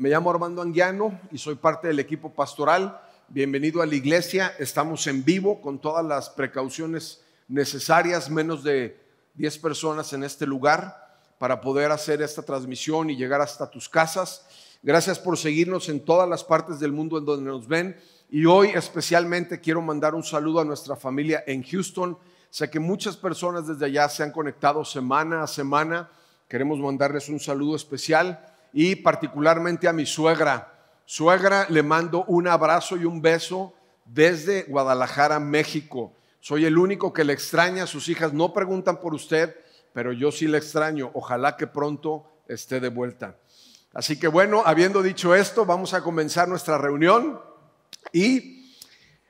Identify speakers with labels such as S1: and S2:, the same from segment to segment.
S1: Me llamo Armando Anguiano y soy parte del equipo pastoral. Bienvenido a la iglesia. Estamos en vivo con todas las precauciones necesarias, menos de 10 personas en este lugar para poder hacer esta transmisión y llegar hasta tus casas. Gracias por seguirnos en todas las partes del mundo en donde nos ven. Y hoy especialmente quiero mandar un saludo a nuestra familia en Houston. Sé que muchas personas desde allá se han conectado semana a semana. Queremos mandarles un saludo especial y particularmente a mi suegra. Suegra, le mando un abrazo y un beso desde Guadalajara, México. Soy el único que le extraña, sus hijas no preguntan por usted, pero yo sí le extraño. Ojalá que pronto esté de vuelta. Así que bueno, habiendo dicho esto, vamos a comenzar nuestra reunión y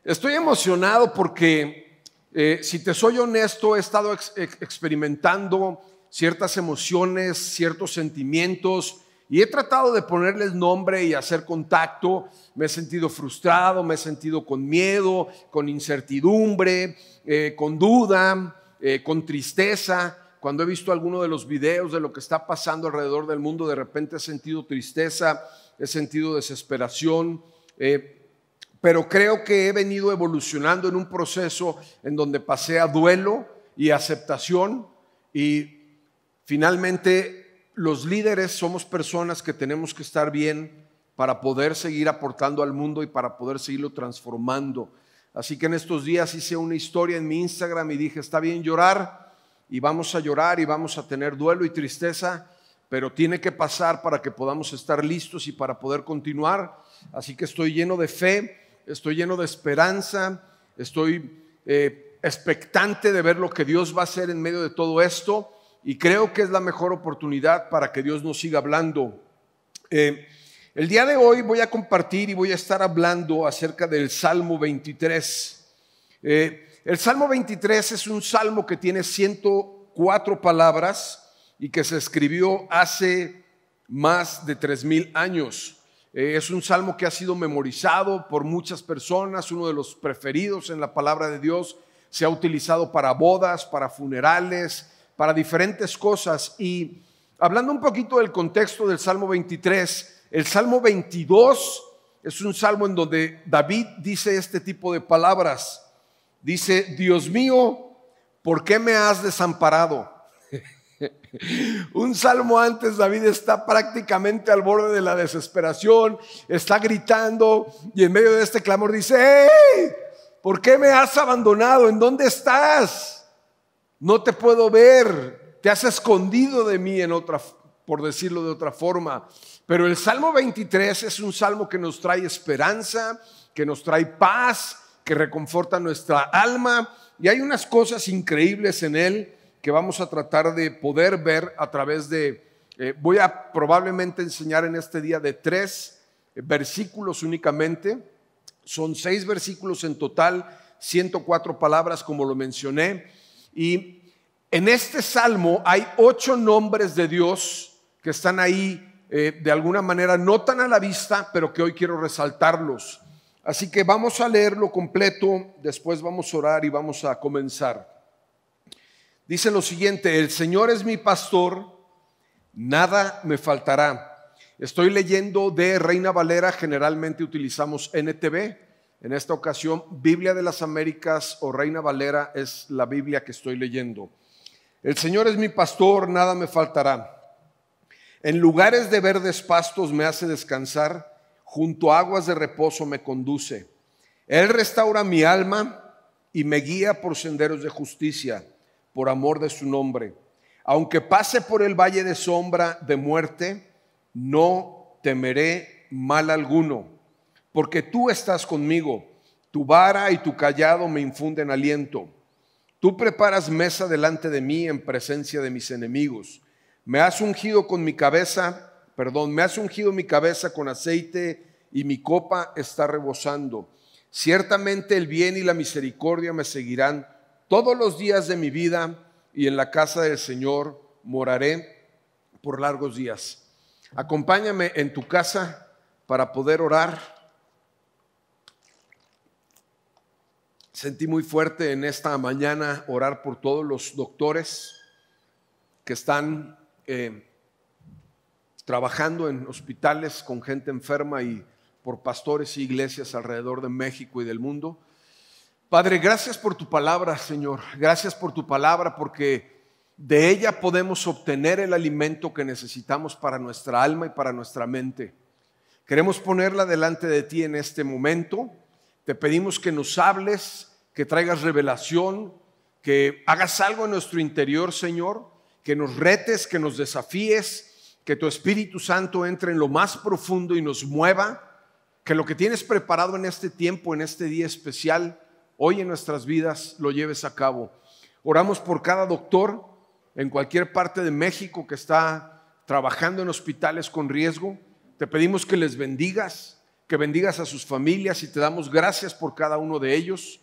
S1: estoy emocionado porque, eh, si te soy honesto, he estado experimentando ciertas emociones, ciertos sentimientos, y he tratado de ponerles nombre y hacer contacto. Me he sentido frustrado, me he sentido con miedo, con incertidumbre, eh, con duda, eh, con tristeza. Cuando he visto alguno de los videos de lo que está pasando alrededor del mundo, de repente he sentido tristeza, he sentido desesperación. Eh, pero creo que he venido evolucionando en un proceso en donde pasé a duelo y aceptación y finalmente los líderes somos personas que tenemos que estar bien para poder seguir aportando al mundo y para poder seguirlo transformando. Así que en estos días hice una historia en mi Instagram y dije, está bien llorar y vamos a llorar y vamos a tener duelo y tristeza, pero tiene que pasar para que podamos estar listos y para poder continuar. Así que estoy lleno de fe, estoy lleno de esperanza, estoy eh, expectante de ver lo que Dios va a hacer en medio de todo esto y creo que es la mejor oportunidad para que Dios nos siga hablando. Eh, el día de hoy voy a compartir y voy a estar hablando acerca del Salmo 23. Eh, el Salmo 23 es un salmo que tiene 104 palabras y que se escribió hace más de 3.000 años. Eh, es un salmo que ha sido memorizado por muchas personas, uno de los preferidos en la palabra de Dios. Se ha utilizado para bodas, para funerales, para diferentes cosas. Y hablando un poquito del contexto del Salmo 23, el Salmo 22 es un salmo en donde David dice este tipo de palabras. Dice, Dios mío, ¿por qué me has desamparado? Un salmo antes, David está prácticamente al borde de la desesperación, está gritando y en medio de este clamor dice, ¡Hey! ¿Por qué me has abandonado? ¿En dónde estás? no te puedo ver, te has escondido de mí en otra, por decirlo de otra forma. Pero el Salmo 23 es un salmo que nos trae esperanza, que nos trae paz, que reconforta nuestra alma. Y hay unas cosas increíbles en él que vamos a tratar de poder ver a través de, eh, voy a probablemente enseñar en este día de tres eh, versículos únicamente. Son seis versículos en total, 104 palabras como lo mencioné y en este salmo hay ocho nombres de Dios que están ahí eh, de alguna manera no tan a la vista, pero que hoy quiero resaltarlos. Así que vamos a leerlo completo, después vamos a orar y vamos a comenzar. Dice lo siguiente, el Señor es mi pastor, nada me faltará. Estoy leyendo de Reina Valera, generalmente utilizamos NTV, en esta ocasión, Biblia de las Américas o Reina Valera es la Biblia que estoy leyendo. El Señor es mi pastor, nada me faltará. En lugares de verdes pastos me hace descansar, junto a aguas de reposo me conduce. Él restaura mi alma y me guía por senderos de justicia, por amor de su nombre. Aunque pase por el valle de sombra de muerte, no temeré mal alguno porque tú estás conmigo, tu vara y tu callado me infunden aliento. Tú preparas mesa delante de mí en presencia de mis enemigos. Me has ungido con mi cabeza, perdón, me has ungido mi cabeza con aceite y mi copa está rebosando. Ciertamente el bien y la misericordia me seguirán todos los días de mi vida y en la casa del Señor moraré por largos días. Acompáñame en tu casa para poder orar Sentí muy fuerte en esta mañana orar por todos los doctores que están eh, trabajando en hospitales con gente enferma y por pastores y iglesias alrededor de México y del mundo. Padre, gracias por tu palabra, Señor. Gracias por tu palabra porque de ella podemos obtener el alimento que necesitamos para nuestra alma y para nuestra mente. Queremos ponerla delante de ti en este momento. Te pedimos que nos hables que traigas revelación, que hagas algo en nuestro interior, Señor, que nos retes, que nos desafíes, que tu Espíritu Santo entre en lo más profundo y nos mueva, que lo que tienes preparado en este tiempo, en este día especial, hoy en nuestras vidas, lo lleves a cabo. Oramos por cada doctor en cualquier parte de México que está trabajando en hospitales con riesgo. Te pedimos que les bendigas, que bendigas a sus familias y te damos gracias por cada uno de ellos.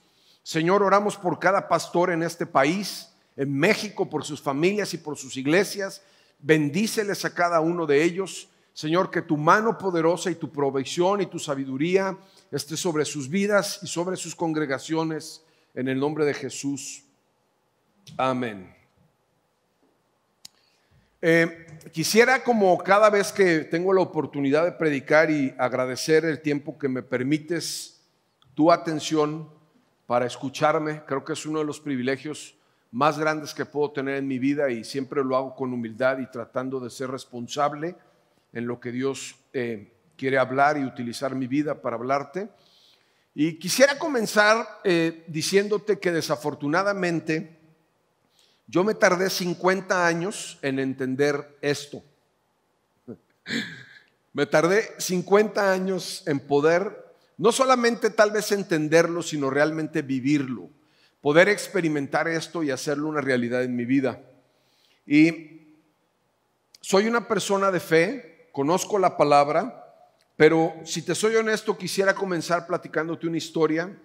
S1: Señor, oramos por cada pastor en este país, en México, por sus familias y por sus iglesias. Bendíceles a cada uno de ellos. Señor, que tu mano poderosa y tu provisión y tu sabiduría esté sobre sus vidas y sobre sus congregaciones. En el nombre de Jesús. Amén. Eh, quisiera, como cada vez que tengo la oportunidad de predicar y agradecer el tiempo que me permites, tu atención para escucharme. Creo que es uno de los privilegios más grandes que puedo tener en mi vida y siempre lo hago con humildad y tratando de ser responsable en lo que Dios eh, quiere hablar y utilizar mi vida para hablarte. Y quisiera comenzar eh, diciéndote que desafortunadamente yo me tardé 50 años en entender esto. Me tardé 50 años en poder no solamente tal vez entenderlo, sino realmente vivirlo. Poder experimentar esto y hacerlo una realidad en mi vida. Y soy una persona de fe, conozco la palabra, pero si te soy honesto, quisiera comenzar platicándote una historia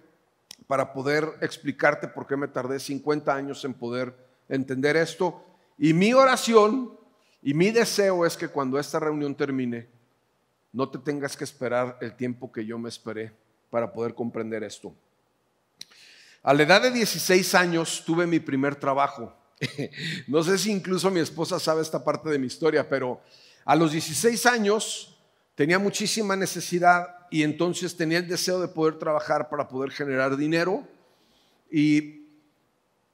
S1: para poder explicarte por qué me tardé 50 años en poder entender esto. Y mi oración y mi deseo es que cuando esta reunión termine, no te tengas que esperar el tiempo que yo me esperé para poder comprender esto. A la edad de 16 años tuve mi primer trabajo. no sé si incluso mi esposa sabe esta parte de mi historia, pero a los 16 años tenía muchísima necesidad y entonces tenía el deseo de poder trabajar para poder generar dinero y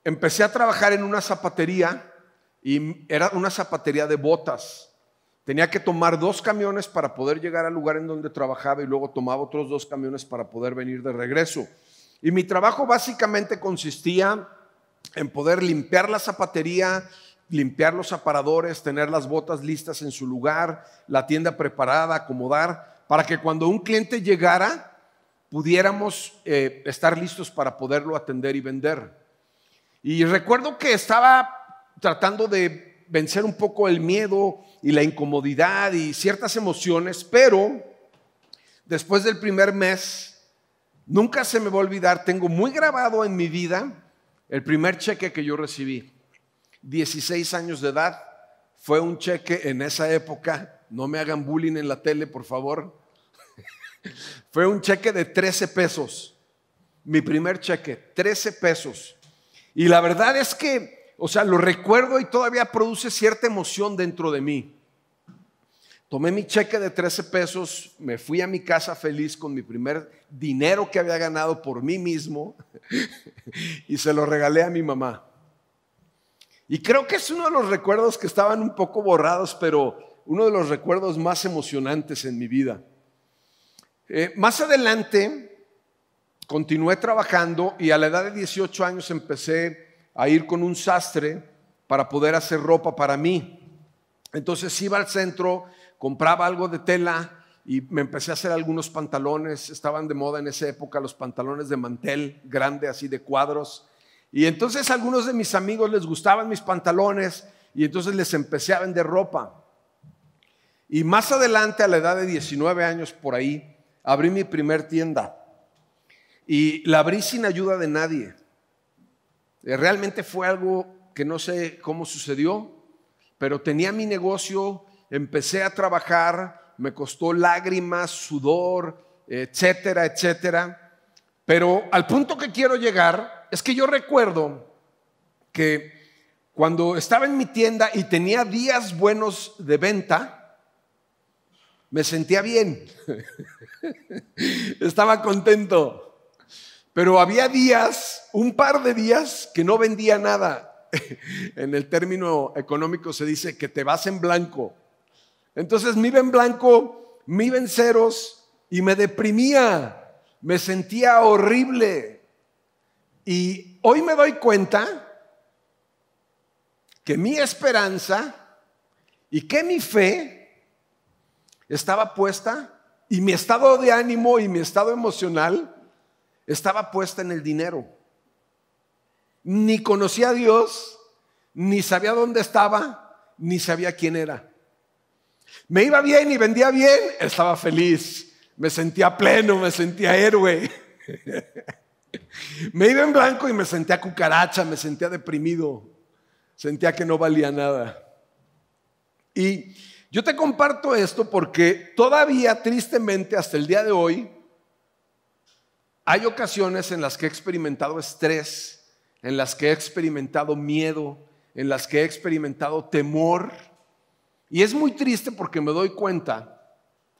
S1: empecé a trabajar en una zapatería y era una zapatería de botas. Tenía que tomar dos camiones para poder llegar al lugar en donde trabajaba y luego tomaba otros dos camiones para poder venir de regreso. Y mi trabajo básicamente consistía en poder limpiar la zapatería, limpiar los aparadores, tener las botas listas en su lugar, la tienda preparada, acomodar, para que cuando un cliente llegara pudiéramos eh, estar listos para poderlo atender y vender. Y recuerdo que estaba tratando de vencer un poco el miedo, y la incomodidad y ciertas emociones, pero después del primer mes, nunca se me va a olvidar, tengo muy grabado en mi vida el primer cheque que yo recibí. 16 años de edad, fue un cheque en esa época, no me hagan bullying en la tele, por favor. fue un cheque de 13 pesos, mi primer cheque, 13 pesos. Y la verdad es que o sea, lo recuerdo y todavía produce cierta emoción dentro de mí. Tomé mi cheque de 13 pesos, me fui a mi casa feliz con mi primer dinero que había ganado por mí mismo y se lo regalé a mi mamá. Y creo que es uno de los recuerdos que estaban un poco borrados, pero uno de los recuerdos más emocionantes en mi vida. Eh, más adelante continué trabajando y a la edad de 18 años empecé a ir con un sastre para poder hacer ropa para mí. Entonces iba al centro, compraba algo de tela y me empecé a hacer algunos pantalones. Estaban de moda en esa época los pantalones de mantel grande, así de cuadros. Y entonces a algunos de mis amigos les gustaban mis pantalones y entonces les empecé a vender ropa. Y más adelante, a la edad de 19 años por ahí, abrí mi primer tienda. Y la abrí sin ayuda de nadie. Eh, realmente fue algo que no sé cómo sucedió, pero tenía mi negocio, empecé a trabajar, me costó lágrimas, sudor, etcétera, etcétera. Pero al punto que quiero llegar es que yo recuerdo que cuando estaba en mi tienda y tenía días buenos de venta, me sentía bien. estaba contento. Pero había días, un par de días, que no vendía nada. en el término económico se dice que te vas en blanco. Entonces me en blanco, me en ceros y me deprimía, me sentía horrible. Y hoy me doy cuenta que mi esperanza y que mi fe estaba puesta y mi estado de ánimo y mi estado emocional estaba puesta en el dinero. Ni conocía a Dios, ni sabía dónde estaba, ni sabía quién era. Me iba bien y vendía bien, estaba feliz, me sentía pleno, me sentía héroe. Me iba en blanco y me sentía cucaracha, me sentía deprimido, sentía que no valía nada. Y yo te comparto esto porque todavía tristemente hasta el día de hoy hay ocasiones en las que he experimentado estrés, en las que he experimentado miedo, en las que he experimentado temor. Y es muy triste porque me doy cuenta,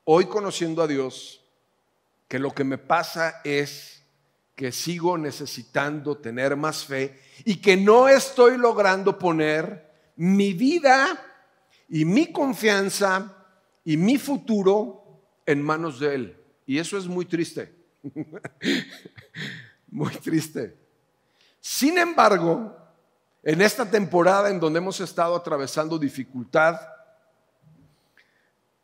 S1: hoy conociendo a Dios, que lo que me pasa es que sigo necesitando tener más fe y que no estoy logrando poner mi vida y mi confianza y mi futuro en manos de Él. Y eso es muy triste. Muy triste. Sin embargo, en esta temporada en donde hemos estado atravesando dificultad,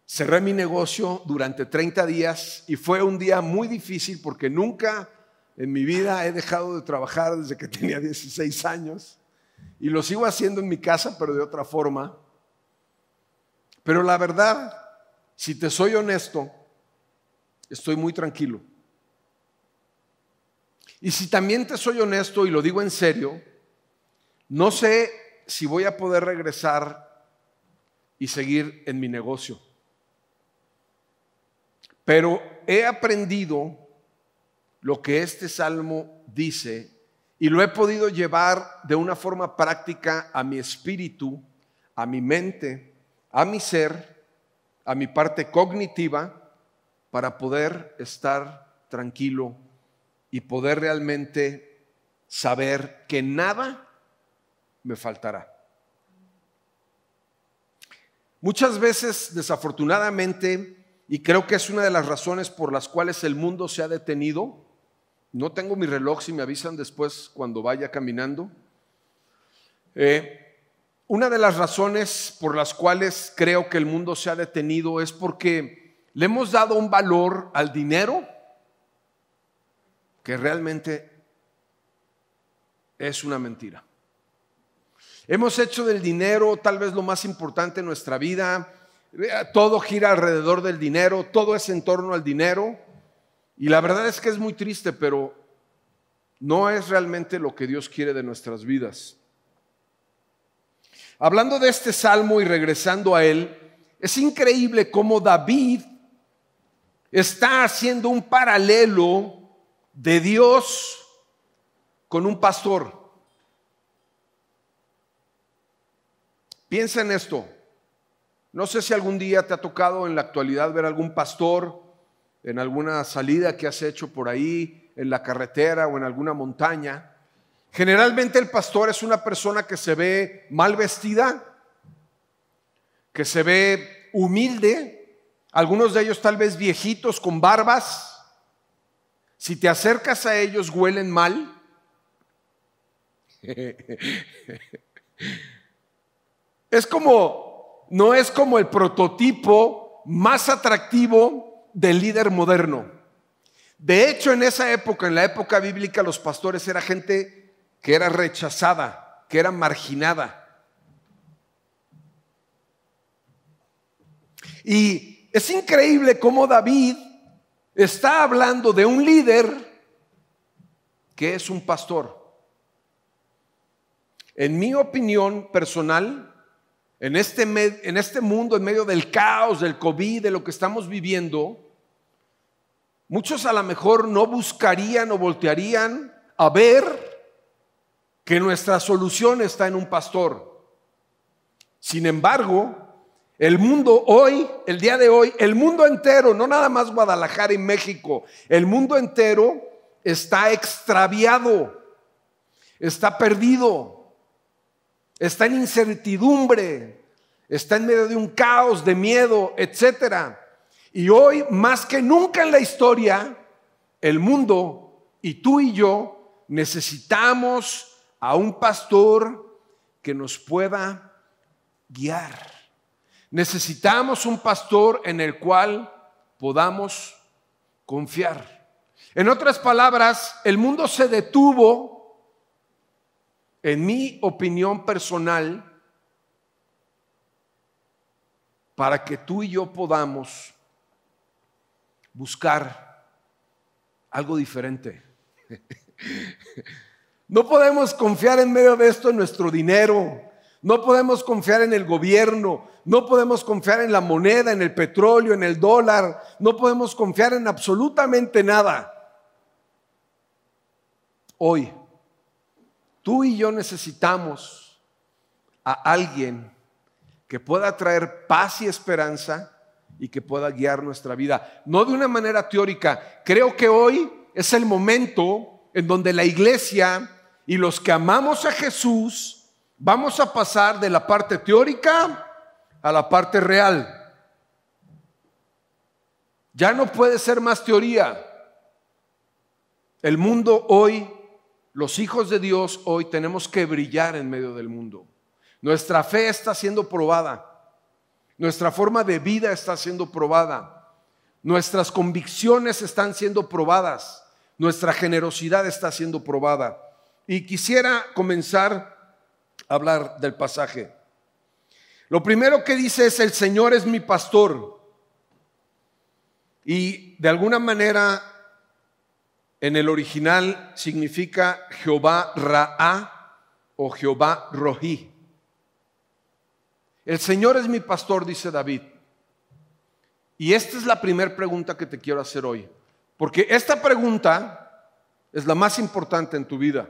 S1: cerré mi negocio durante 30 días y fue un día muy difícil porque nunca en mi vida he dejado de trabajar desde que tenía 16 años y lo sigo haciendo en mi casa, pero de otra forma. Pero la verdad, si te soy honesto, estoy muy tranquilo. Y si también te soy honesto y lo digo en serio, no sé si voy a poder regresar y seguir en mi negocio. Pero he aprendido lo que este salmo dice y lo he podido llevar de una forma práctica a mi espíritu, a mi mente, a mi ser, a mi parte cognitiva, para poder estar tranquilo y poder realmente saber que nada me faltará. Muchas veces, desafortunadamente, y creo que es una de las razones por las cuales el mundo se ha detenido, no tengo mi reloj si me avisan después cuando vaya caminando, eh, una de las razones por las cuales creo que el mundo se ha detenido es porque le hemos dado un valor al dinero que realmente es una mentira. Hemos hecho del dinero tal vez lo más importante en nuestra vida. Eh, todo gira alrededor del dinero, todo es en torno al dinero. Y la verdad es que es muy triste, pero no es realmente lo que Dios quiere de nuestras vidas. Hablando de este salmo y regresando a él, es increíble cómo David está haciendo un paralelo de Dios con un pastor. Piensa en esto. No sé si algún día te ha tocado en la actualidad ver algún pastor en alguna salida que has hecho por ahí, en la carretera o en alguna montaña. Generalmente el pastor es una persona que se ve mal vestida, que se ve humilde, algunos de ellos tal vez viejitos con barbas si te acercas a ellos, huelen mal. Es como, no es como el prototipo más atractivo del líder moderno. De hecho, en esa época, en la época bíblica, los pastores eran gente que era rechazada, que era marginada. Y es increíble cómo David está hablando de un líder que es un pastor. En mi opinión personal, en este, en este, mundo, en medio del caos, del COVID, de lo que estamos viviendo, muchos a lo mejor no buscarían o voltearían a ver que nuestra solución está en un pastor. Sin embargo, el mundo hoy, el día de hoy, el mundo entero, no nada más Guadalajara y México, el mundo entero está extraviado, está perdido, está en incertidumbre, está en medio de un caos, de miedo, etc. Y hoy, más que nunca en la historia, el mundo y tú y yo necesitamos a un pastor que nos pueda guiar Necesitamos un pastor en el cual podamos confiar. En otras palabras, el mundo se detuvo, en mi opinión personal, para que tú y yo podamos buscar algo diferente. No podemos confiar en medio de esto en nuestro dinero, no podemos confiar en el gobierno, no podemos confiar en la moneda, en el petróleo, en el dólar, no podemos confiar en absolutamente nada. Hoy, tú y yo necesitamos a alguien que pueda traer paz y esperanza y que pueda guiar nuestra vida. No de una manera teórica. Creo que hoy es el momento en donde la iglesia y los que amamos a Jesús Vamos a pasar de la parte teórica a la parte real. Ya no puede ser más teoría. El mundo hoy, los hijos de Dios hoy tenemos que brillar en medio del mundo. Nuestra fe está siendo probada. Nuestra forma de vida está siendo probada. Nuestras convicciones están siendo probadas. Nuestra generosidad está siendo probada. Y quisiera comenzar hablar del pasaje. Lo primero que dice es, el Señor es mi pastor. Y de alguna manera, en el original significa Jehová Ra'a o Jehová Rohi. El Señor es mi pastor, dice David. Y esta es la primera pregunta que te quiero hacer hoy. Porque esta pregunta es la más importante en tu vida.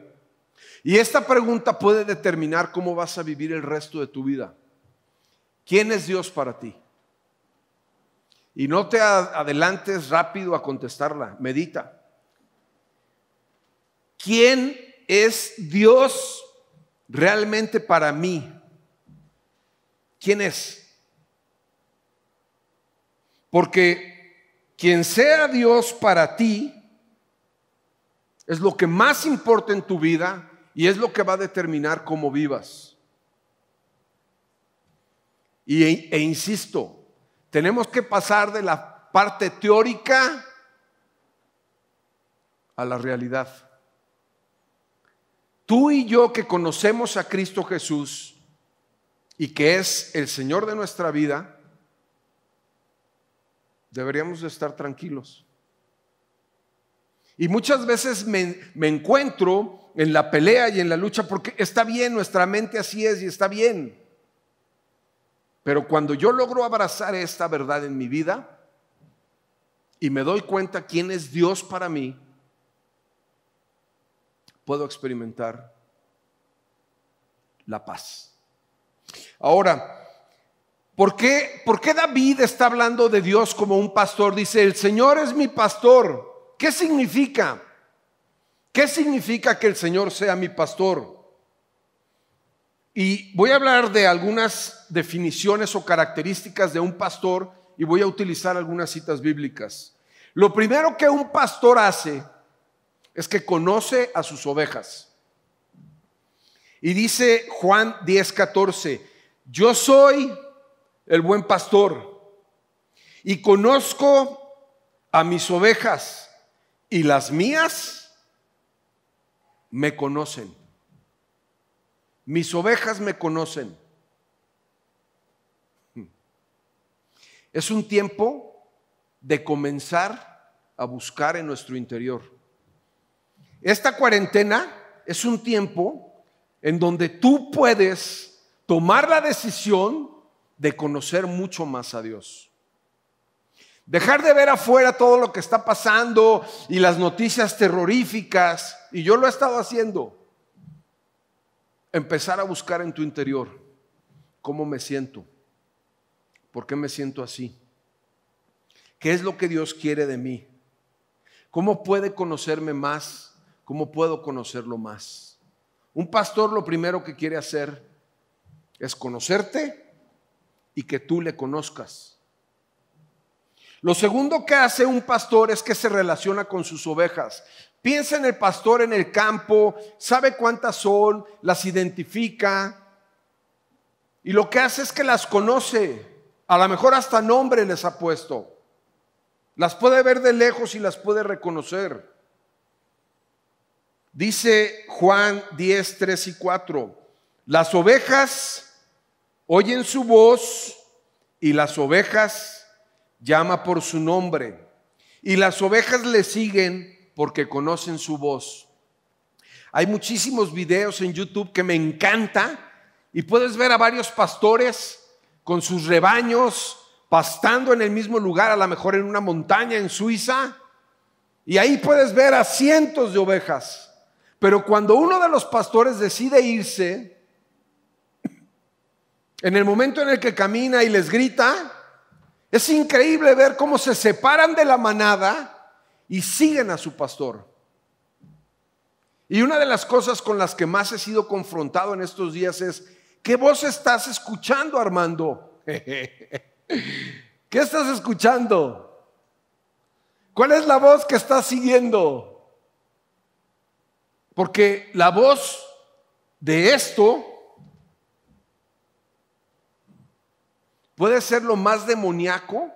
S1: Y esta pregunta puede determinar cómo vas a vivir el resto de tu vida. ¿Quién es Dios para ti? Y no te adelantes rápido a contestarla, medita. ¿Quién es Dios realmente para mí? ¿Quién es? Porque quien sea Dios para ti, es lo que más importa en tu vida y es lo que va a determinar cómo vivas. Y, e insisto, tenemos que pasar de la parte teórica a la realidad. Tú y yo que conocemos a Cristo Jesús y que es el Señor de nuestra vida, deberíamos de estar tranquilos. Y muchas veces me, encuentro en la pelea y en la lucha porque está bien, nuestra mente así es y está bien. Pero cuando yo logro abrazar esta verdad en mi vida y me doy cuenta quién es Dios para mí, puedo experimentar la paz. Ahora, ¿por qué, ¿por qué David está hablando de Dios como un pastor? Dice, el Señor es mi pastor ¿Qué significa? ¿Qué significa que el Señor sea mi pastor? Y voy a hablar de algunas definiciones o características de un pastor y voy a utilizar algunas citas bíblicas. Lo primero que un pastor hace es que conoce a sus ovejas. Y dice Juan 10:14, yo soy el buen pastor y conozco a mis ovejas y las mías me conocen. Mis ovejas me conocen. Hmm. Es un tiempo de comenzar a buscar en nuestro interior. Esta cuarentena es un tiempo en donde tú puedes tomar la decisión de conocer mucho más a Dios. Dejar de ver afuera todo lo que está pasando y las noticias terroríficas. Y yo lo he estado haciendo. Empezar a buscar en tu interior cómo me siento. ¿Por qué me siento así? ¿Qué es lo que Dios quiere de mí? ¿Cómo puede conocerme más? ¿Cómo puedo conocerlo más? Un pastor lo primero que quiere hacer es conocerte y que tú le conozcas. Lo segundo que hace un pastor es que se relaciona con sus ovejas. Piensa en el pastor en el campo, sabe cuántas son, las identifica y lo que hace es que las conoce. A lo mejor hasta nombre les ha puesto. Las puede ver de lejos y las puede reconocer. Dice Juan 10, 3 y 4. Las ovejas oyen su voz y las ovejas llama por su nombre, y las ovejas le siguen porque conocen su voz. Hay muchísimos videos en YouTube que me encanta y puedes ver a varios pastores con sus rebaños pastando en el mismo lugar, a lo mejor en una montaña en Suiza, y ahí puedes ver a cientos de ovejas. Pero cuando uno de los pastores decide irse, en el momento en el que camina y les grita, es increíble ver cómo se separan de la manada y siguen a su pastor. Y una de las cosas con las que más he sido confrontado en estos días es, ¿qué voz estás escuchando, Armando? ¿Qué estás escuchando? ¿Cuál es la voz que estás siguiendo? Porque la voz de esto puede ser lo más demoníaco,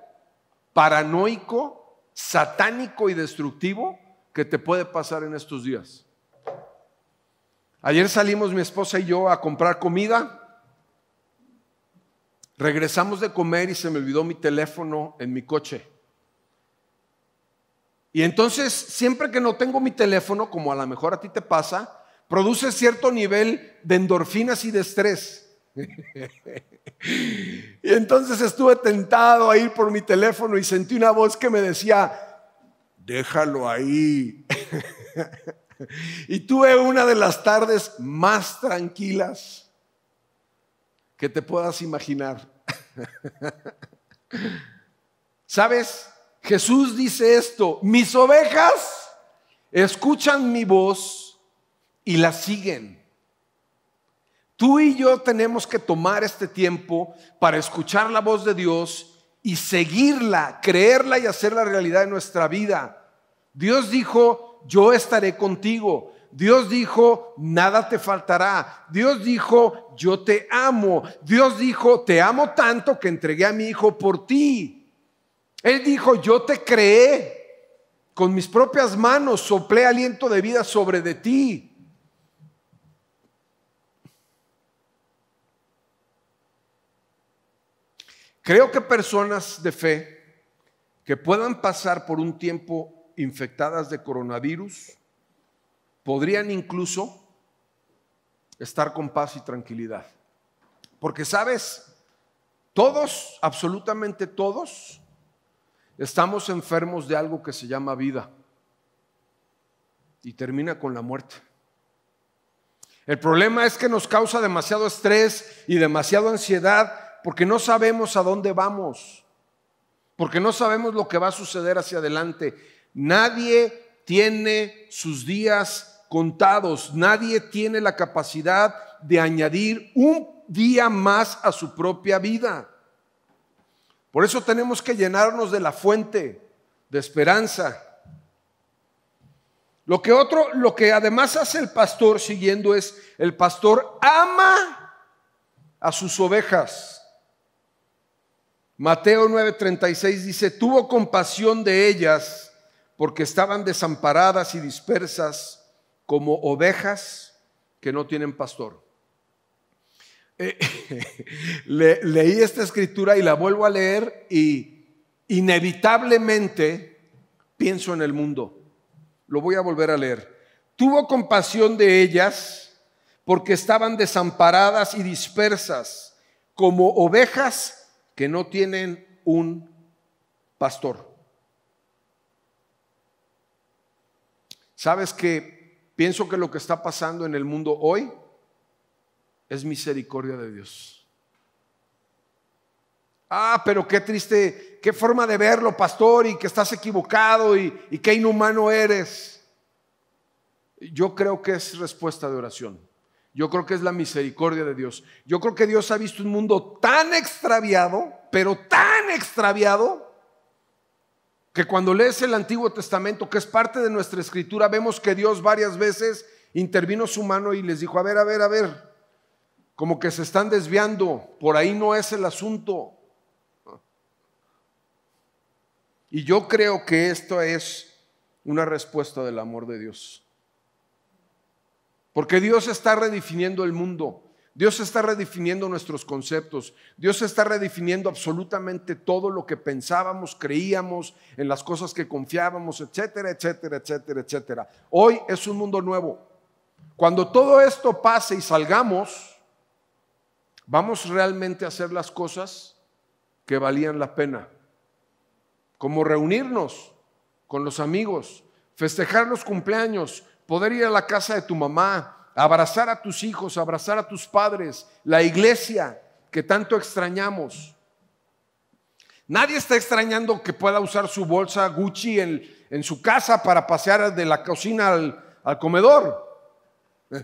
S1: paranoico, satánico y destructivo que te puede pasar en estos días. Ayer salimos mi esposa y yo a comprar comida. Regresamos de comer y se me olvidó mi teléfono en mi coche. Y entonces, siempre que no tengo mi teléfono, como a lo mejor a ti te pasa, produce cierto nivel de endorfinas y de estrés. y entonces estuve tentado a ir por mi teléfono y sentí una voz que me decía, déjalo ahí. y tuve una de las tardes más tranquilas que te puedas imaginar. ¿Sabes? Jesús dice esto, mis ovejas escuchan mi voz y la siguen. Tú y yo tenemos que tomar este tiempo para escuchar la voz de Dios y seguirla, creerla y hacerla realidad en nuestra vida. Dios dijo, yo estaré contigo. Dios dijo, nada te faltará. Dios dijo, yo te amo. Dios dijo, te amo tanto que entregué a mi hijo por ti. Él dijo, yo te creé. Con mis propias manos soplé aliento de vida sobre de ti. Creo que personas de fe que puedan pasar por un tiempo infectadas de coronavirus podrían incluso estar con paz y tranquilidad. Porque sabes, todos, absolutamente todos, estamos enfermos de algo que se llama vida y termina con la muerte. El problema es que nos causa demasiado estrés y demasiada ansiedad porque no sabemos a dónde vamos, porque no sabemos lo que va a suceder hacia adelante. Nadie tiene sus días contados, nadie tiene la capacidad de añadir un día más a su propia vida. Por eso tenemos que llenarnos de la fuente de esperanza. Lo que otro, lo que además hace el pastor siguiendo es el pastor ama a sus ovejas. Mateo 9:36 dice, tuvo compasión de ellas porque estaban desamparadas y dispersas como ovejas que no tienen pastor. Eh, leí esta escritura y la vuelvo a leer y inevitablemente pienso en el mundo. Lo voy a volver a leer. Tuvo compasión de ellas porque estaban desamparadas y dispersas como ovejas que no tienen un pastor. ¿Sabes que pienso que lo que está pasando en el mundo hoy es misericordia de Dios? Ah, pero qué triste, qué forma de verlo, pastor, y que estás equivocado y, y qué inhumano eres. Yo creo que es respuesta de oración. Yo creo que es la misericordia de Dios. Yo creo que Dios ha visto un mundo tan extraviado, pero tan extraviado, que cuando lees el Antiguo Testamento, que es parte de nuestra escritura, vemos que Dios varias veces intervino su mano y les dijo, a ver, a ver, a ver, como que se están desviando, por ahí no es el asunto. Y yo creo que esto es una respuesta del amor de Dios. Porque Dios está redefiniendo el mundo. Dios está redefiniendo nuestros conceptos. Dios está redefiniendo absolutamente todo lo que pensábamos, creíamos, en las cosas que confiábamos, etcétera, etcétera, etcétera, etcétera. Hoy es un mundo nuevo. Cuando todo esto pase y salgamos, vamos realmente a hacer las cosas que valían la pena. Como reunirnos con los amigos, festejar los cumpleaños, poder ir a la casa de tu mamá, abrazar a tus hijos, abrazar a tus padres, la iglesia que tanto extrañamos. Nadie está extrañando que pueda usar su bolsa Gucci en, su casa para pasear de la cocina al, al comedor.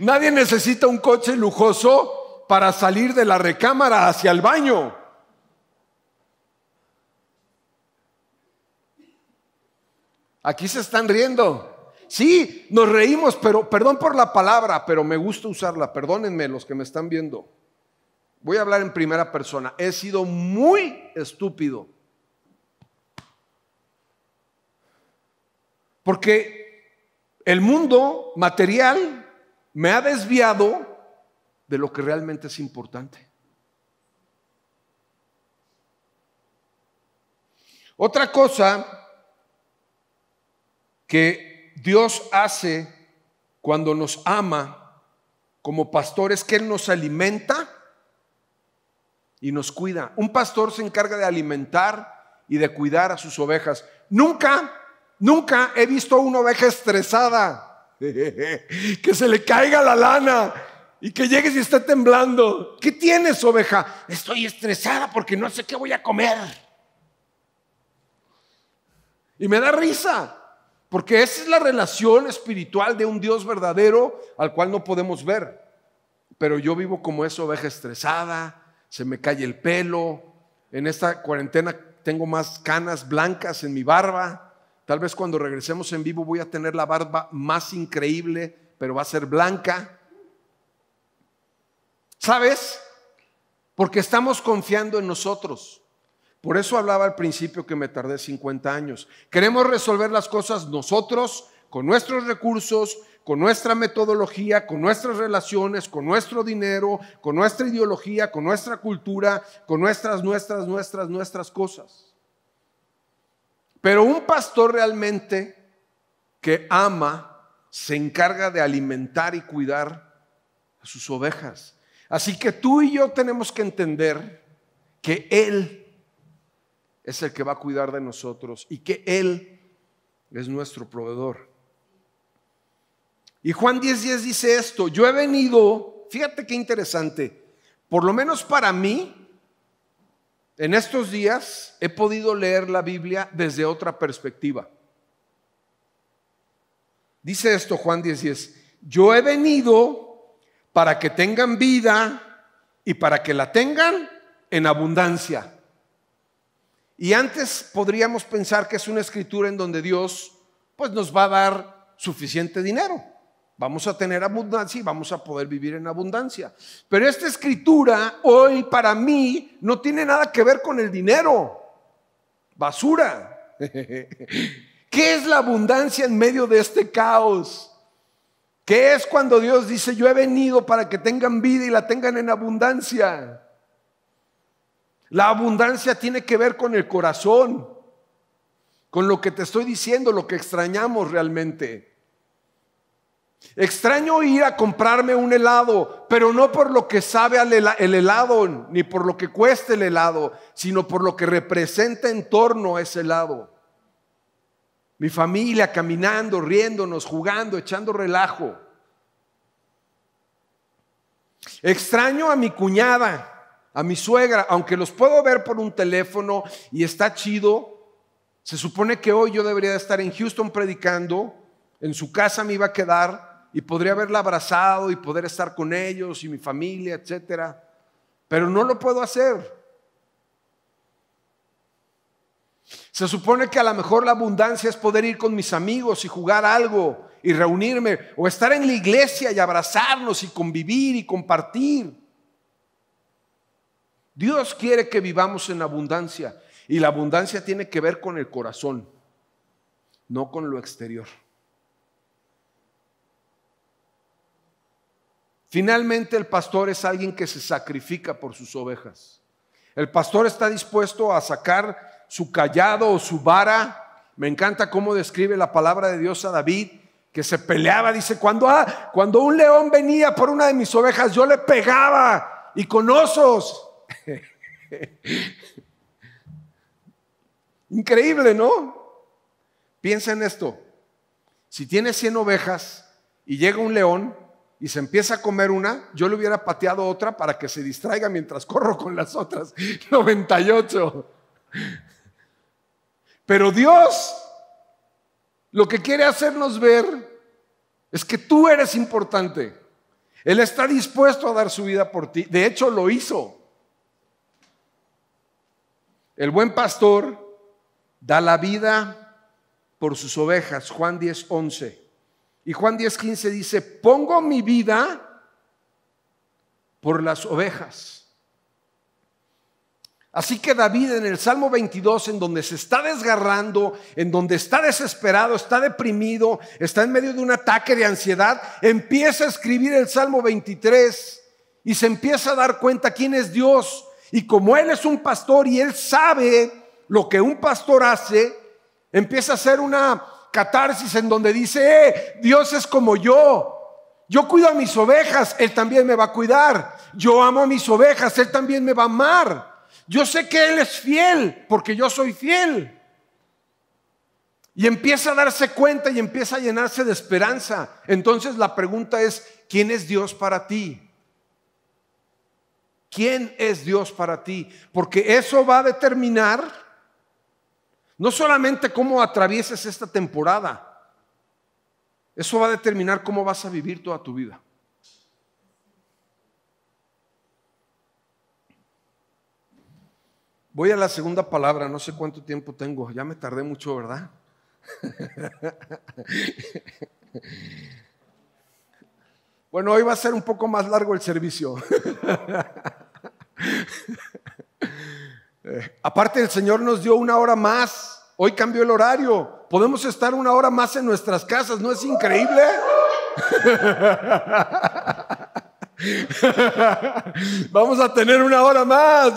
S1: Nadie necesita un coche lujoso para salir de la recámara hacia el baño. Aquí se están riendo. Sí, nos reímos, pero perdón por la palabra, pero me gusta usarla. Perdónenme los que me están viendo. Voy a hablar en primera persona. He sido muy estúpido. Porque el mundo material me ha desviado de lo que realmente es importante. Otra cosa que Dios hace cuando nos ama como pastores, que Él nos alimenta y nos cuida. Un pastor se encarga de alimentar y de cuidar a sus ovejas. Nunca, nunca he visto una oveja estresada, que se le caiga la lana y que llegue y esté temblando. ¿Qué tienes, oveja? Estoy estresada porque no sé qué voy a comer. Y me da risa. Porque esa es la relación espiritual de un Dios verdadero al cual no podemos ver. Pero yo vivo como esa oveja estresada, se me cae el pelo, en esta cuarentena tengo más canas blancas en mi barba. Tal vez cuando regresemos en vivo voy a tener la barba más increíble, pero va a ser blanca. ¿Sabes? Porque estamos confiando en nosotros. Por eso hablaba al principio que me tardé 50 años. Queremos resolver las cosas nosotros, con nuestros recursos, con nuestra metodología, con nuestras relaciones, con nuestro dinero, con nuestra ideología, con nuestra cultura, con nuestras, nuestras, nuestras, nuestras cosas. Pero un pastor realmente que ama se encarga de alimentar y cuidar a sus ovejas. Así que tú y yo tenemos que entender que Él es el que va a cuidar de nosotros y que Él es nuestro proveedor. Y Juan 10:10 dice esto, yo he venido, fíjate qué interesante, por lo menos para mí, en estos días he podido leer la Biblia desde otra perspectiva. Dice esto Juan 10:10, yo he venido para que tengan vida y para que la tengan en abundancia. Y antes podríamos pensar que es una escritura en donde Dios pues nos va a dar suficiente dinero. Vamos a tener abundancia y vamos a poder vivir en abundancia. Pero esta escritura hoy para mí no tiene nada que ver con el dinero. Basura. ¿Qué es la abundancia en medio de este caos? ¿Qué es cuando Dios dice, yo he venido para que tengan vida y la tengan en abundancia? La abundancia tiene que ver con el corazón, con lo que te estoy diciendo, lo que extrañamos realmente. Extraño ir a comprarme un helado, pero no por lo que sabe el helado, ni por lo que cueste el helado, sino por lo que representa en torno a ese helado. Mi familia caminando, riéndonos, jugando, echando relajo. Extraño a mi cuñada a mi suegra, aunque los puedo ver por un teléfono y está chido, se supone que hoy yo debería estar en Houston predicando, en su casa me iba a quedar y podría haberla abrazado y poder estar con ellos y mi familia, etcétera, pero no lo puedo hacer. Se supone que a lo mejor la abundancia es poder ir con mis amigos y jugar algo y reunirme o estar en la iglesia y abrazarnos y convivir y compartir. Dios quiere que vivamos en abundancia y la abundancia tiene que ver con el corazón, no con lo exterior. Finalmente el pastor es alguien que se sacrifica por sus ovejas. El pastor está dispuesto a sacar su callado o su vara. Me encanta cómo describe la palabra de Dios a David, que se peleaba. Dice, cuando, ah, cuando un león venía por una de mis ovejas, yo le pegaba y con osos. Increíble, ¿no? Piensa en esto. Si tiene 100 ovejas y llega un león y se empieza a comer una, yo le hubiera pateado otra para que se distraiga mientras corro con las otras 98. Pero Dios lo que quiere hacernos ver es que tú eres importante. Él está dispuesto a dar su vida por ti. De hecho, lo hizo. El buen pastor da la vida por sus ovejas, Juan 10, 11. Y Juan 10, 15 dice, pongo mi vida por las ovejas. Así que David en el Salmo 22, en donde se está desgarrando, en donde está desesperado, está deprimido, está en medio de un ataque de ansiedad, empieza a escribir el Salmo 23 y se empieza a dar cuenta quién es Dios y como él es un pastor y él sabe lo que un pastor hace, empieza a hacer una catarsis en donde dice, eh, Dios es como yo. Yo cuido a mis ovejas, Él también me va a cuidar. Yo amo a mis ovejas, Él también me va a amar. Yo sé que Él es fiel, porque yo soy fiel. Y empieza a darse cuenta y empieza a llenarse de esperanza. Entonces la pregunta es, ¿quién es Dios para ti? quién es Dios para ti, porque eso va a determinar no solamente cómo atravieses esta temporada, eso va a determinar cómo vas a vivir toda tu vida. Voy a la segunda palabra, no sé cuánto tiempo tengo, ya me tardé mucho, ¿verdad? Bueno, hoy va a ser un poco más largo el servicio. Eh, aparte el Señor nos dio una hora más. Hoy cambió el horario. Podemos estar una hora más en nuestras casas. ¿No es increíble? Vamos a tener una hora más.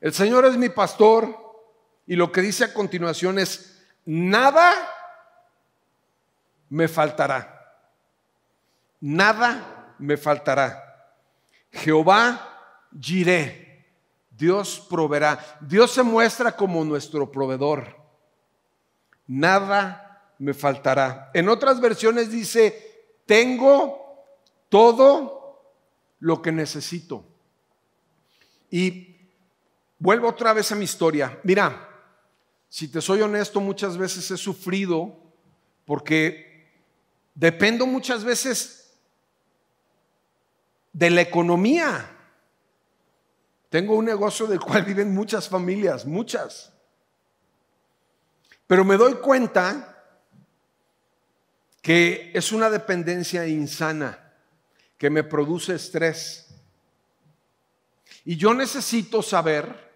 S1: El Señor es mi pastor y lo que dice a continuación es, nada me faltará. Nada me faltará. Jehová giré, Dios proveerá. Dios se muestra como nuestro proveedor. Nada me faltará. En otras versiones dice, tengo todo lo que necesito. Y vuelvo otra vez a mi historia. Mira, si te soy honesto, muchas veces he sufrido porque dependo muchas veces de la economía. Tengo un negocio del cual viven muchas familias, muchas. Pero me doy cuenta que es una dependencia insana, que me produce estrés. Y yo necesito saber,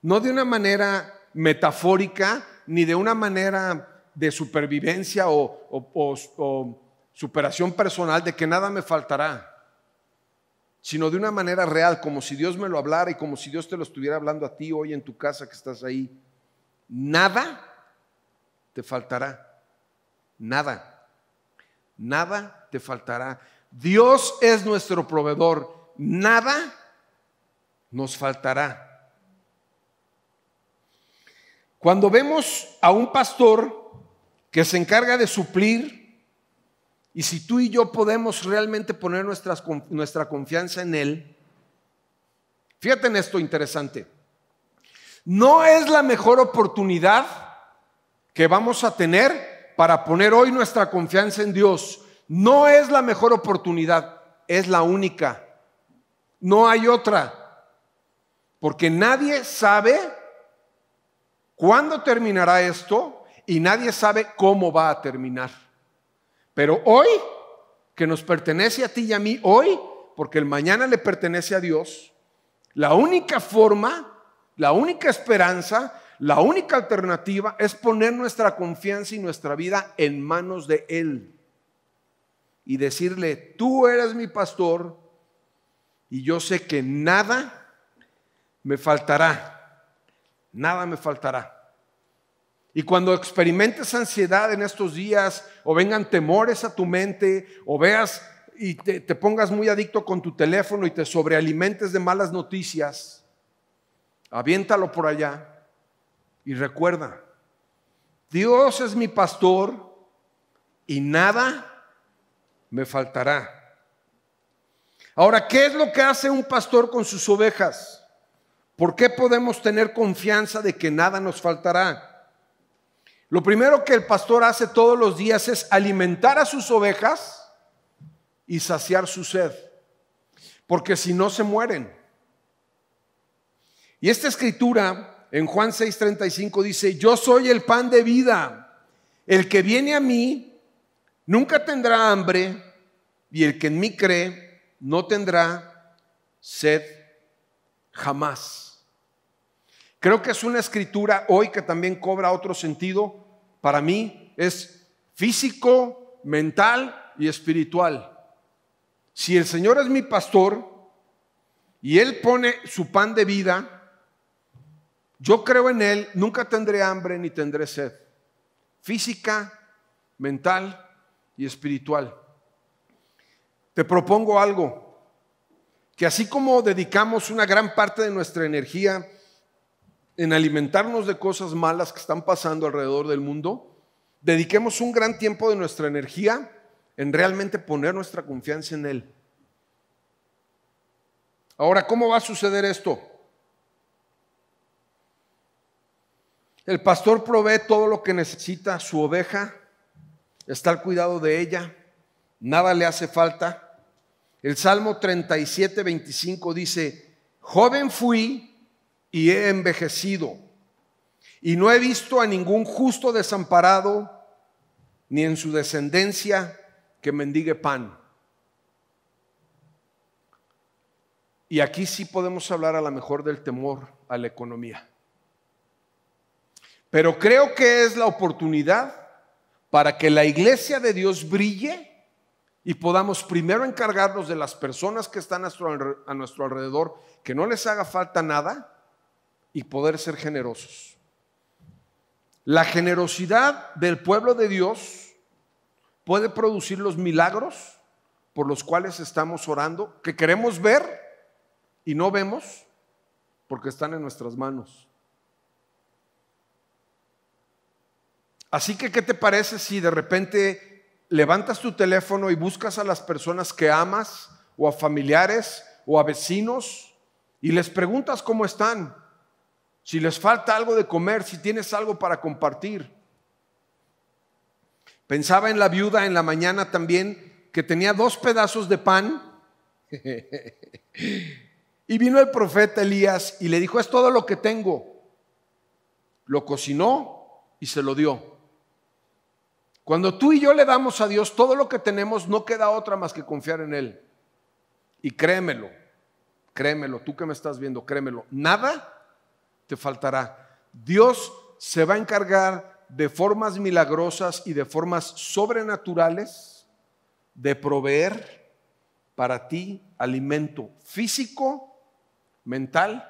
S1: no de una manera metafórica, ni de una manera de supervivencia o, superación personal, de que nada me faltará sino de una manera real, como si Dios me lo hablara y como si Dios te lo estuviera hablando a ti hoy en tu casa que estás ahí. Nada te faltará. Nada. Nada te faltará. Dios es nuestro proveedor. Nada nos faltará. Cuando vemos a un pastor que se encarga de suplir y si tú y yo podemos realmente poner nuestra confianza en Él, fíjate en esto interesante, no es la mejor oportunidad que vamos a tener para poner hoy nuestra confianza en Dios. No es la mejor oportunidad, es la única. No hay otra. Porque nadie sabe cuándo terminará esto y nadie sabe cómo va a terminar. Pero hoy, que nos pertenece a ti y a mí hoy, porque el mañana le pertenece a Dios, la única forma, la única esperanza, la única alternativa es poner nuestra confianza y nuestra vida en manos de Él y decirle, tú eres mi pastor y yo sé que nada me faltará, nada me faltará. Y cuando experimentes ansiedad en estos días, o vengan temores a tu mente, o veas y te, pongas muy adicto con tu teléfono y te sobrealimentes de malas noticias, aviéntalo por allá y recuerda, Dios es mi pastor y nada me faltará. Ahora, ¿qué es lo que hace un pastor con sus ovejas? ¿Por qué podemos tener confianza de que nada nos faltará? Lo primero que el pastor hace todos los días es alimentar a sus ovejas y saciar su sed, porque si no se mueren. Y esta escritura en Juan 6:35 dice, yo soy el pan de vida, el que viene a mí nunca tendrá hambre y el que en mí cree no tendrá sed jamás. Creo que es una escritura hoy que también cobra otro sentido para mí es físico, mental y espiritual. Si el Señor es mi pastor y Él pone su pan de vida, yo creo en Él, nunca tendré hambre ni tendré sed. Física, mental y espiritual. Te propongo algo, que así como dedicamos una gran parte de nuestra energía en alimentarnos de cosas malas que están pasando alrededor del mundo, dediquemos un gran tiempo de nuestra energía en realmente poner nuestra confianza en Él. Ahora, ¿cómo va a suceder esto? El pastor provee todo lo que necesita su oveja, está al cuidado de ella, nada le hace falta. El Salmo 37, 25 dice, joven fui y he envejecido, y no he visto a ningún justo desamparado, ni en su descendencia que mendigue pan. Y aquí sí podemos hablar a lo mejor del temor a la economía. Pero creo que es la oportunidad para que la iglesia de Dios brille y podamos primero encargarnos de las personas que están a nuestro, alrededor, que no les haga falta nada, y poder ser generosos. La generosidad del pueblo de Dios puede producir los milagros por los cuales estamos orando, que queremos ver y no vemos porque están en nuestras manos. Así que, ¿qué te parece si de repente levantas tu teléfono y buscas a las personas que amas o a familiares o a vecinos y les preguntas cómo están? si les falta algo de comer, si tienes algo para compartir. Pensaba en la viuda en la mañana también, que tenía dos pedazos de pan. y vino el profeta Elías y le dijo, es todo lo que tengo. Lo cocinó y se lo dio. Cuando tú y yo le damos a Dios todo lo que tenemos, no queda otra más que confiar en Él. Y créemelo, créemelo, tú que me estás viendo, créemelo, nada te faltará. Dios se va a encargar de formas milagrosas y de formas sobrenaturales de proveer para ti alimento físico, mental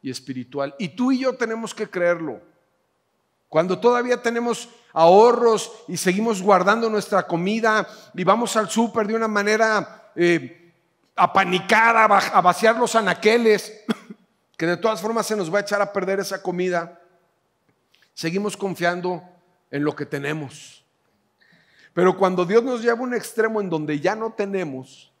S1: y espiritual. Y tú y yo tenemos que creerlo. Cuando todavía tenemos ahorros y seguimos guardando nuestra comida y vamos al súper de una manera a eh, apanicada a vaciar los anaqueles, que de todas formas se nos va a echar a perder esa comida, seguimos confiando en lo que tenemos. Pero cuando Dios nos lleva a un extremo en donde ya no tenemos,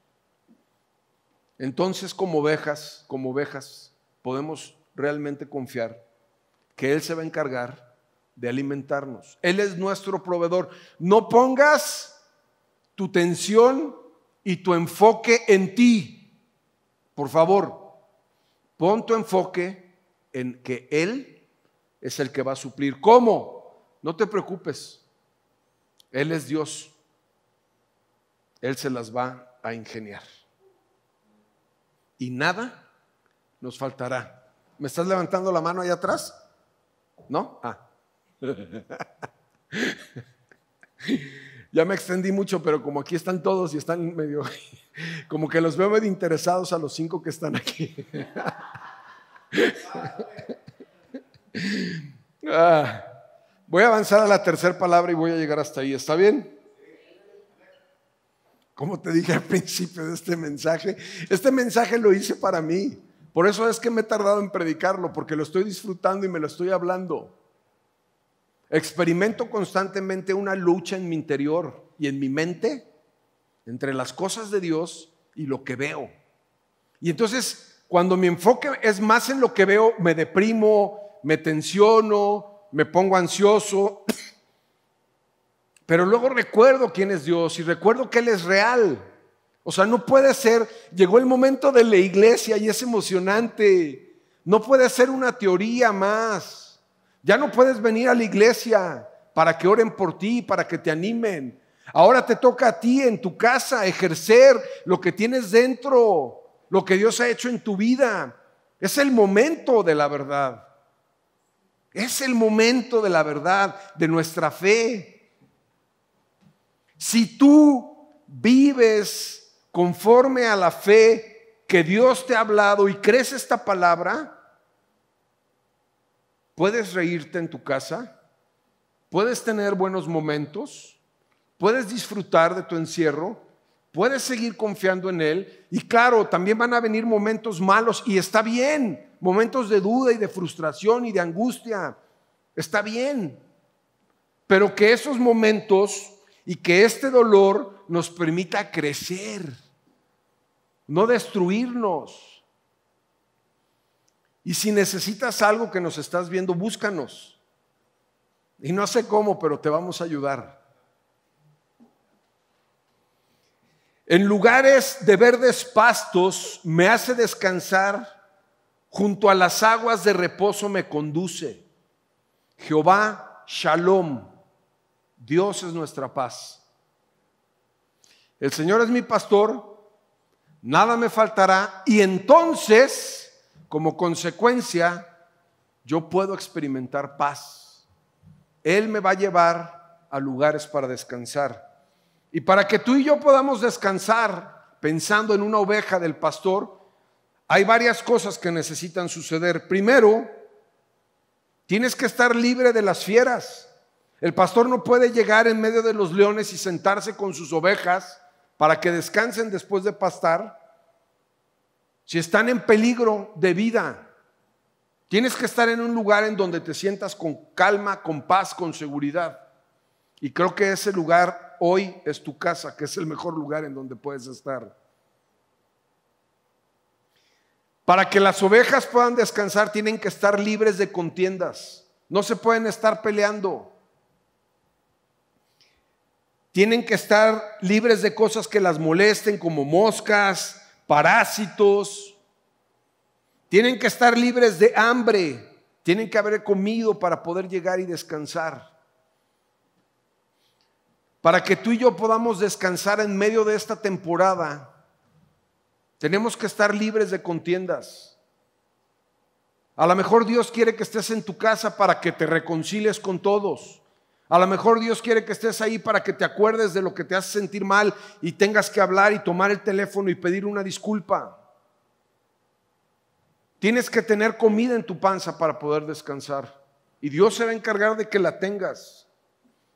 S1: entonces como ovejas, como ovejas, podemos realmente confiar que Él se va a encargar de alimentarnos. Él es nuestro proveedor. No pongas tu tensión y tu enfoque en ti, por favor. Pon tu enfoque en que Él es el que va a suplir. ¿Cómo? No te preocupes. Él es Dios. Él se las va a ingeniar. Y nada nos faltará. ¿Me estás levantando la mano ahí atrás? ¿No? Ah. Ya me extendí mucho, pero como aquí están todos y están medio, como que los veo medio interesados a los cinco que están aquí. Ah, voy a avanzar a la tercera palabra y voy a llegar hasta ahí. ¿Está bien? Como te dije al principio de este mensaje, este mensaje lo hice para mí. Por eso es que me he tardado en predicarlo, porque lo estoy disfrutando y me lo estoy hablando. Experimento constantemente una lucha en mi interior y en mi mente entre las cosas de Dios y lo que veo. Y entonces, cuando mi enfoque es más en lo que veo, me deprimo, me tensiono, me pongo ansioso. Pero luego recuerdo quién es Dios y recuerdo que Él es real. O sea, no puede ser, llegó el momento de la iglesia y es emocionante. No puede ser una teoría más. Ya no puedes venir a la iglesia para que oren por ti, para que te animen. Ahora te toca a ti en tu casa ejercer lo que tienes dentro, lo que Dios ha hecho en tu vida. Es el momento de la verdad. Es el momento de la verdad, de nuestra fe. Si tú vives conforme a la fe que Dios te ha hablado y crees esta palabra, ¿Puedes reírte en tu casa? ¿Puedes tener buenos momentos? ¿Puedes disfrutar de tu encierro? ¿Puedes seguir confiando en Él? Y claro, también van a venir momentos malos y está bien, momentos de duda y de frustración y de angustia. Está bien. Pero que esos momentos y que este dolor nos permita crecer, no destruirnos. Y si necesitas algo que nos estás viendo, búscanos. Y no sé cómo, pero te vamos a ayudar. En lugares de verdes pastos me hace descansar, junto a las aguas de reposo me conduce. Jehová, shalom, Dios es nuestra paz. El Señor es mi pastor, nada me faltará y entonces como consecuencia, yo puedo experimentar paz. Él me va a llevar a lugares para descansar. Y para que tú y yo podamos descansar pensando en una oveja del pastor, hay varias cosas que necesitan suceder. Primero, tienes que estar libre de las fieras. El pastor no puede llegar en medio de los leones y sentarse con sus ovejas para que descansen después de pastar si están en peligro de vida. Tienes que estar en un lugar en donde te sientas con calma, con paz, con seguridad. Y creo que ese lugar hoy es tu casa, que es el mejor lugar en donde puedes estar. Para que las ovejas puedan descansar tienen que estar libres de contiendas. No se pueden estar peleando. Tienen que estar libres de cosas que las molesten como moscas, parásitos, tienen que estar libres de hambre, tienen que haber comido para poder llegar y descansar. Para que tú y yo podamos descansar en medio de esta temporada, tenemos que estar libres de contiendas. A lo mejor Dios quiere que estés en tu casa para que te reconcilies con todos. A lo mejor Dios quiere que estés ahí para que te acuerdes de lo que te hace sentir mal y tengas que hablar y tomar el teléfono y pedir una disculpa. Tienes que tener comida en tu panza para poder descansar. Y Dios se va a encargar de que la tengas.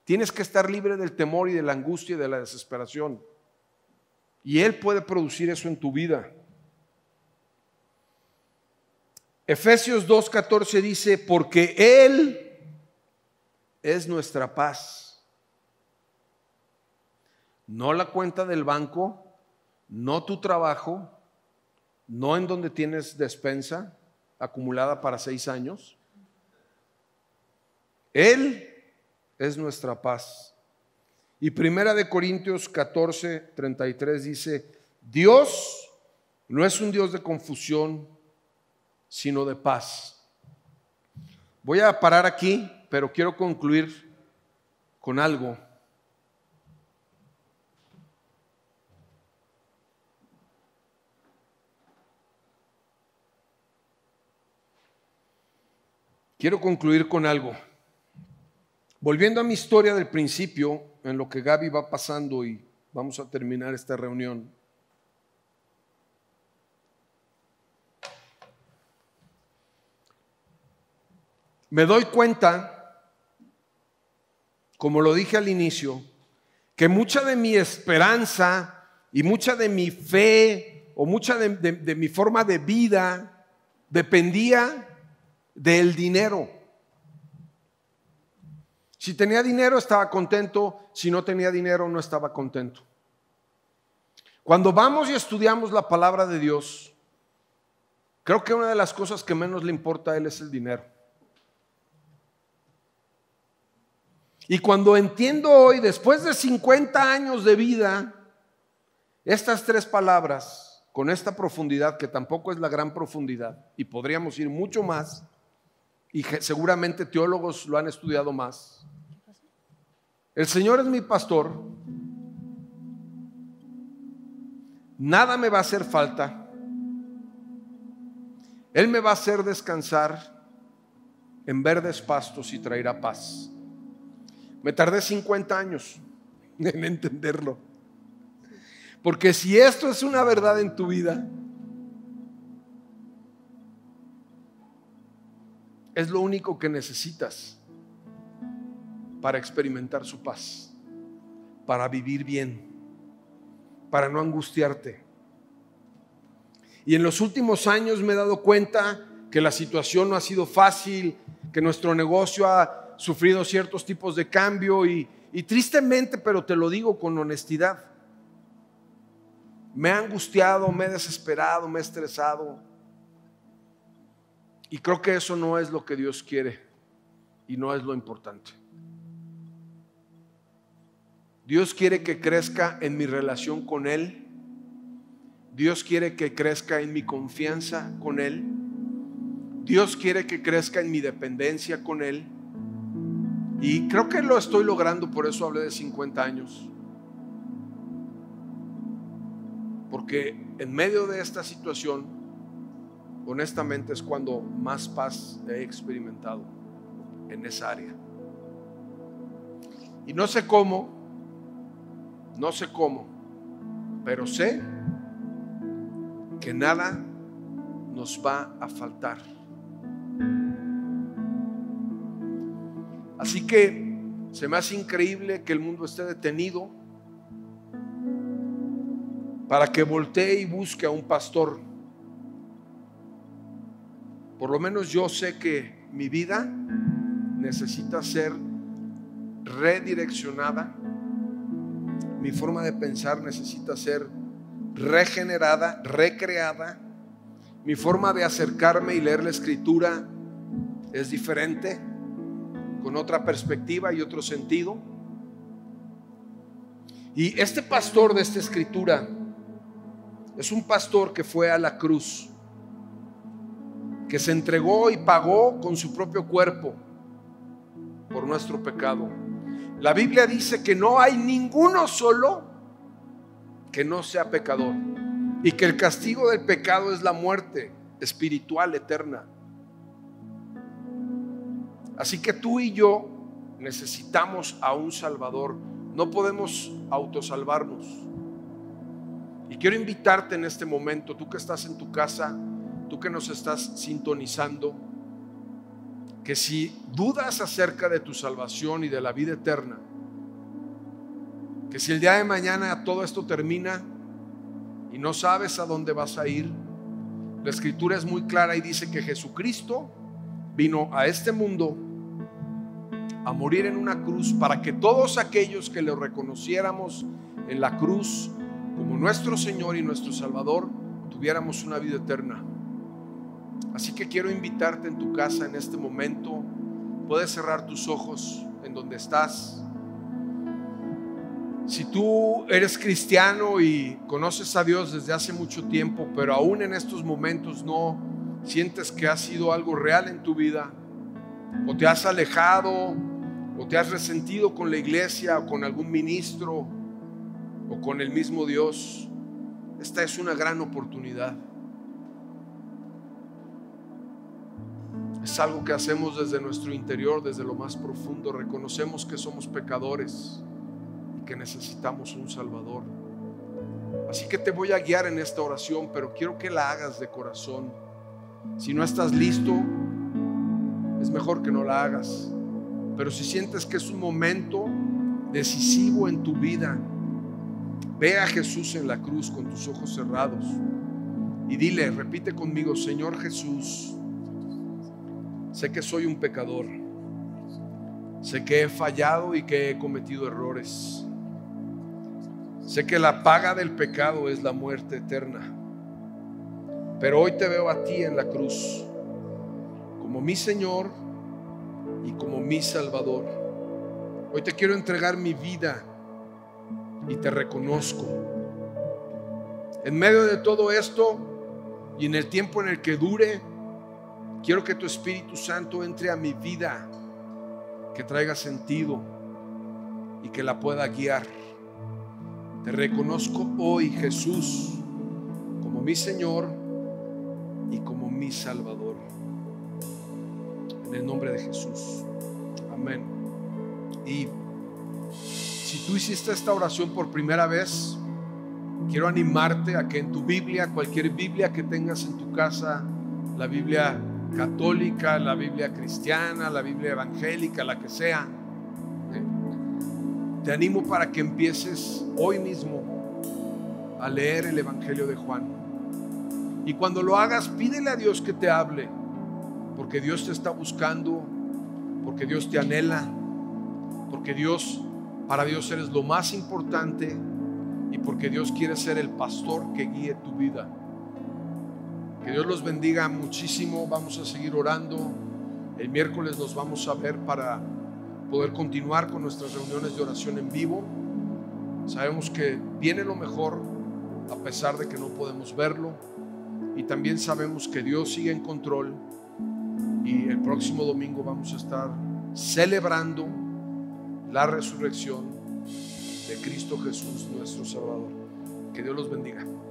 S1: Tienes que estar libre del temor y de la angustia y de la desesperación. Y Él puede producir eso en tu vida. Efesios 2.14 dice, porque Él es nuestra paz. No la cuenta del banco, no tu trabajo, no en donde tienes despensa acumulada para seis años. Él es nuestra paz. Y Primera de Corintios 14, 33 dice, Dios no es un Dios de confusión, sino de paz. Voy a parar aquí pero quiero concluir con algo. Quiero concluir con algo. Volviendo a mi historia del principio, en lo que Gaby va pasando y vamos a terminar esta reunión. Me doy cuenta como lo dije al inicio, que mucha de mi esperanza y mucha de mi fe o mucha de, mi forma de vida dependía del dinero. Si tenía dinero estaba contento, si no tenía dinero no estaba contento. Cuando vamos y estudiamos la palabra de Dios, creo que una de las cosas que menos le importa a Él es el dinero. Y cuando entiendo hoy, después de 50 años de vida, estas tres palabras, con esta profundidad, que tampoco es la gran profundidad, y podríamos ir mucho más, y seguramente teólogos lo han estudiado más, el Señor es mi pastor, nada me va a hacer falta, Él me va a hacer descansar en verdes pastos y traerá paz. Me tardé 50 años en entenderlo. Porque si esto es una verdad en tu vida, es lo único que necesitas para experimentar su paz, para vivir bien, para no angustiarte. Y en los últimos años me he dado cuenta que la situación no ha sido fácil, que nuestro negocio ha sufrido ciertos tipos de cambio y, tristemente, pero te lo digo con honestidad, me ha angustiado, me he desesperado, me he estresado. Y creo que eso no es lo que Dios quiere y no es lo importante. Dios quiere que crezca en mi relación con Él. Dios quiere que crezca en mi confianza con Él. Dios quiere que crezca en mi dependencia con Él. Y creo que lo estoy logrando, por eso hablé de 50 años. Porque en medio de esta situación, honestamente es cuando más paz he experimentado en esa área. Y no sé cómo, no sé cómo, pero sé que nada nos va a faltar. Así que se me hace increíble que el mundo esté detenido para que voltee y busque a un pastor. Por lo menos yo sé que mi vida necesita ser redireccionada, mi forma de pensar necesita ser regenerada, recreada, mi forma de acercarme y leer la escritura es diferente con otra perspectiva y otro sentido. Y este pastor de esta escritura es un pastor que fue a la cruz, que se entregó y pagó con su propio cuerpo por nuestro pecado. La Biblia dice que no hay ninguno solo que no sea pecador y que el castigo del pecado es la muerte espiritual eterna. Así que tú y yo necesitamos a un Salvador. No podemos autosalvarnos. Y quiero invitarte en este momento, tú que estás en tu casa, tú que nos estás sintonizando, que si dudas acerca de tu salvación y de la vida eterna, que si el día de mañana todo esto termina y no sabes a dónde vas a ir, la escritura es muy clara y dice que Jesucristo vino a este mundo a morir en una cruz para que todos aquellos que le reconociéramos en la cruz como nuestro Señor y nuestro Salvador tuviéramos una vida eterna. Así que quiero invitarte en tu casa en este momento. Puedes cerrar tus ojos en donde estás. Si tú eres cristiano y conoces a Dios desde hace mucho tiempo, pero aún en estos momentos no sientes que ha sido algo real en tu vida, o te has alejado o te has resentido con la iglesia o con algún ministro o con el mismo Dios, esta es una gran oportunidad. Es algo que hacemos desde nuestro interior, desde lo más profundo. Reconocemos que somos pecadores y que necesitamos un Salvador. Así que te voy a guiar en esta oración, pero quiero que la hagas de corazón. Si no estás listo, es mejor que no la hagas pero si sientes que es un momento decisivo en tu vida, ve a Jesús en la cruz con tus ojos cerrados y dile, repite conmigo, Señor Jesús, sé que soy un pecador, sé que he fallado y que he cometido errores, sé que la paga del pecado es la muerte eterna, pero hoy te veo a ti en la cruz como mi Señor y como mi Salvador. Hoy te quiero entregar mi vida y te reconozco. En medio de todo esto y en el tiempo en el que dure, quiero que tu Espíritu Santo entre a mi vida, que traiga sentido y que la pueda guiar. Te reconozco hoy, Jesús, como mi Señor y como mi Salvador en el nombre de Jesús. Amén. Y si tú hiciste esta oración por primera vez, quiero animarte a que en tu Biblia, cualquier Biblia que tengas en tu casa, la Biblia católica, la Biblia cristiana, la Biblia evangélica, la que sea, ¿eh? te animo para que empieces hoy mismo a leer el Evangelio de Juan. Y cuando lo hagas, pídele a Dios que te hable porque Dios te está buscando, porque Dios te anhela, porque Dios, para Dios eres lo más importante y porque Dios quiere ser el pastor que guíe tu vida. Que Dios los bendiga muchísimo, vamos a seguir orando. El miércoles nos vamos a ver para poder continuar con nuestras reuniones de oración en vivo. Sabemos que viene lo mejor a pesar de que no podemos verlo y también sabemos que Dios sigue en control y el próximo domingo vamos a estar celebrando la resurrección de Cristo Jesús, nuestro Salvador. Que Dios los bendiga.